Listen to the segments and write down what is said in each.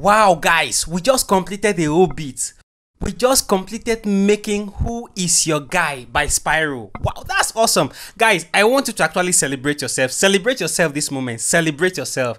Wow guys, we just completed the whole beat. We just completed making Who Is Your Guy by Spyro. Wow, that's awesome. Guys, I want you to actually celebrate yourself. Celebrate yourself this moment. Celebrate yourself.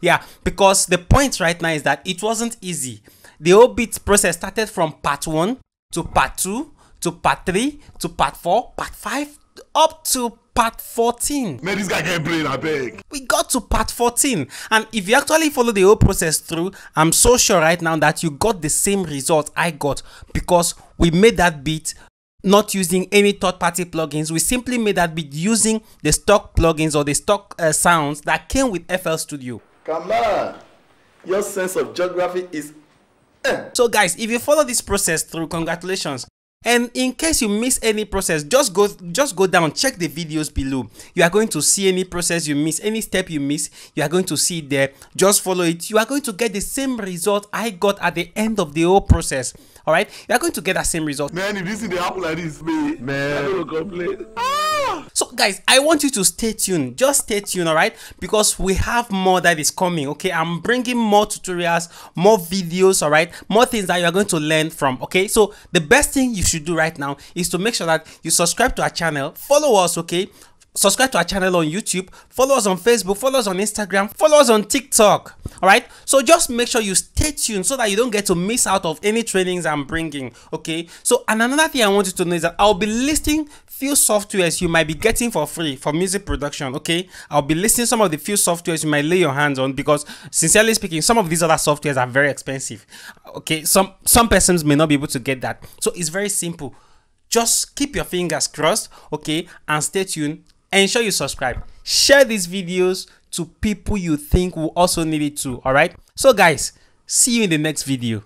yeah, because the point right now is that it wasn't easy. The whole beat process started from part 1 to part 2 to part 3 to part 4, part 5 up to part 14. Man, this guy can't play I beg. We got to part 14. And if you actually follow the whole process through, I'm so sure right now that you got the same result I got because we made that beat not using any third-party plugins. We simply made that beat using the stock plugins or the stock uh, sounds that came with FL Studio. Come on. Your sense of geography is eh. so guys, if you follow this process through, congratulations and in case you miss any process just go just go down check the videos below you are going to see any process you miss any step you miss you are going to see there just follow it you are going to get the same result i got at the end of the whole process all right you are going to get that same result man if this is the apple, like this me, man i no to complain. Ah! So guys, I want you to stay tuned. Just stay tuned, all right? Because we have more that is coming, okay? I'm bringing more tutorials, more videos, all right? More things that you are going to learn from, okay? So the best thing you should do right now is to make sure that you subscribe to our channel, follow us, okay? subscribe to our channel on YouTube, follow us on Facebook, follow us on Instagram, follow us on TikTok. All right. So just make sure you stay tuned so that you don't get to miss out of any trainings I'm bringing. Okay. So and another thing I want you to know is that I'll be listing few softwares you might be getting for free for music production. Okay. I'll be listing some of the few softwares you might lay your hands on because sincerely speaking, some of these other softwares are very expensive. Okay. Some some persons may not be able to get that. So it's very simple. Just keep your fingers crossed, okay, and stay tuned ensure you subscribe share these videos to people you think will also need it too all right so guys see you in the next video